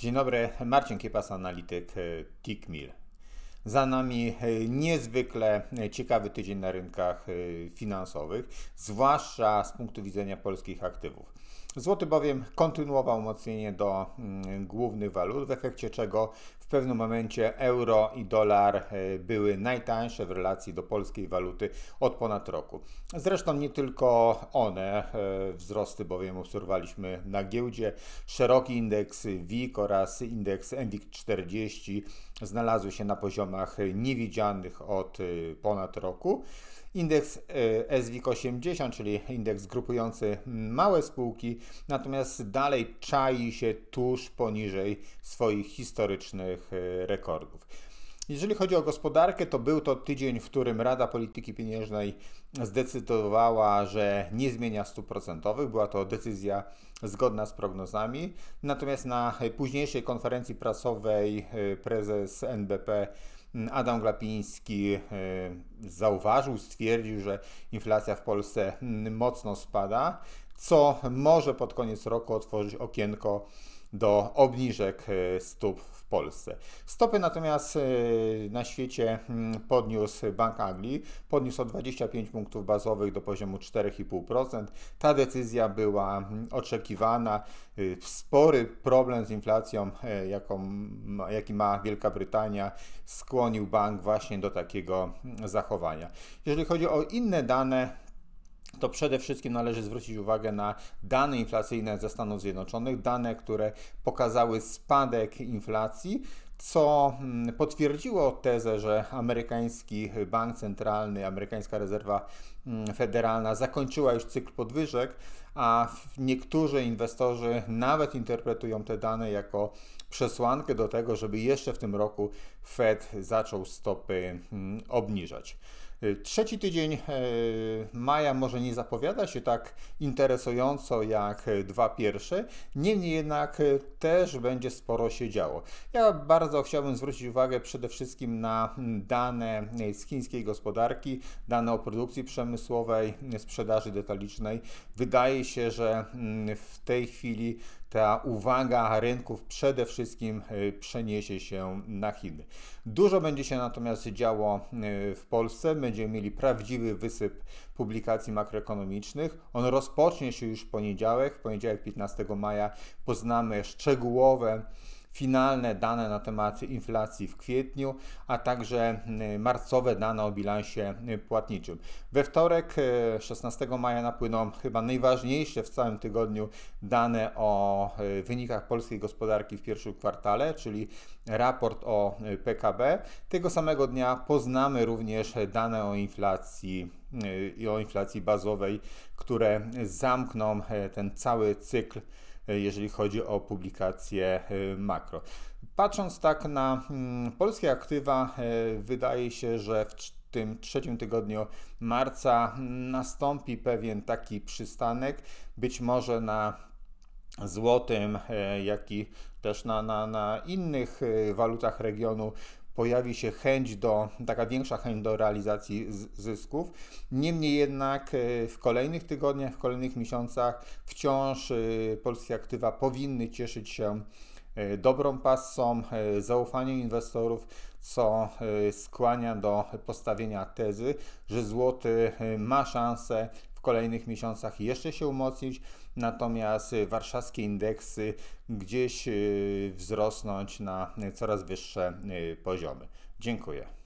Dzień dobry, Marcin Kiepas, analityk e, TICMIL. Za nami e, niezwykle e, ciekawy tydzień na rynkach e, finansowych, zwłaszcza z punktu widzenia polskich aktywów. Złoty bowiem kontynuował umocnienie do mm, głównych walut, w efekcie czego w pewnym momencie euro i dolar były najtańsze w relacji do polskiej waluty od ponad roku. Zresztą nie tylko one, wzrosty bowiem obserwowaliśmy na giełdzie. Szeroki indeks WIG oraz indeks MWIG40 znalazły się na poziomie poziomach niewidzianych od y, ponad roku. Indeks y, SWIK 80 czyli indeks grupujący małe spółki, natomiast dalej czai się tuż poniżej swoich historycznych y, rekordów. Jeżeli chodzi o gospodarkę, to był to tydzień, w którym Rada Polityki Pieniężnej zdecydowała, że nie zmienia stóp procentowych. Była to decyzja zgodna z prognozami. Natomiast na późniejszej konferencji prasowej prezes NBP Adam Glapiński y, zauważył, stwierdził, że inflacja w Polsce mm, mocno spada, co może pod koniec roku otworzyć okienko do obniżek y, stóp Polsce. Stopy natomiast y, na świecie mm, podniósł Bank Anglii, podniósł o 25 punktów bazowych do poziomu 4,5%. Ta decyzja była mm, oczekiwana. Y, spory problem z inflacją, y, jaką, jaki ma Wielka Brytania, skłonił bank właśnie do takiego mm, zachowania. Jeżeli chodzi o inne dane, to przede wszystkim należy zwrócić uwagę na dane inflacyjne ze Stanów Zjednoczonych, dane, które pokazały spadek inflacji, co mm, potwierdziło tezę, że amerykański bank centralny, amerykańska rezerwa mm, federalna zakończyła już cykl podwyżek, a niektórzy inwestorzy nawet interpretują te dane jako przesłankę do tego, żeby jeszcze w tym roku Fed zaczął stopy mm, obniżać. Trzeci tydzień e, maja może nie zapowiada się tak interesująco jak dwa pierwsze, niemniej jednak e, też będzie sporo się działo. Ja bardzo chciałbym zwrócić uwagę przede wszystkim na dane z chińskiej gospodarki, dane o produkcji przemysłowej, sprzedaży detalicznej. Wydaje się, że w tej chwili ta uwaga rynków przede wszystkim e, przeniesie się na Chiny. Dużo będzie się natomiast działo w Polsce. My będziemy mieli prawdziwy wysyp publikacji makroekonomicznych. On rozpocznie się już w poniedziałek, w poniedziałek 15 maja poznamy szczegółowe finalne dane na temat inflacji w kwietniu, a także mm, marcowe dane o bilansie y, płatniczym. We wtorek 16 y, maja napłyną chyba najważniejsze w całym tygodniu dane o y, wynikach polskiej gospodarki w pierwszym kwartale, czyli raport o PKB. Tego samego dnia poznamy również dane o inflacji i o inflacji bazowej, które zamkną ten cały cykl E, jeżeli chodzi o publikacje e, makro. Patrząc tak na mm, polskie aktywa, e, wydaje się, że w tym trzecim tygodniu marca nastąpi pewien taki przystanek, być może na złotym, jak i też na, na, na innych walutach regionu pojawi się chęć do, taka większa chęć do realizacji zysków. Niemniej jednak e, w kolejnych tygodniach, w kolejnych miesiącach wciąż e, polskie aktywa powinny cieszyć się e, dobrą passą, zaufaniem inwestorów, co skłania do postawienia tezy, że złoty ma szansę w kolejnych miesiącach jeszcze się umocnić, natomiast warszawskie indeksy gdzieś y, wzrosnąć na coraz wyższe y, poziomy. Dziękuję.